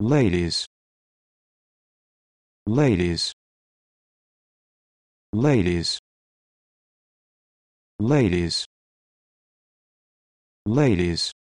ladies ladies ladies ladies ladies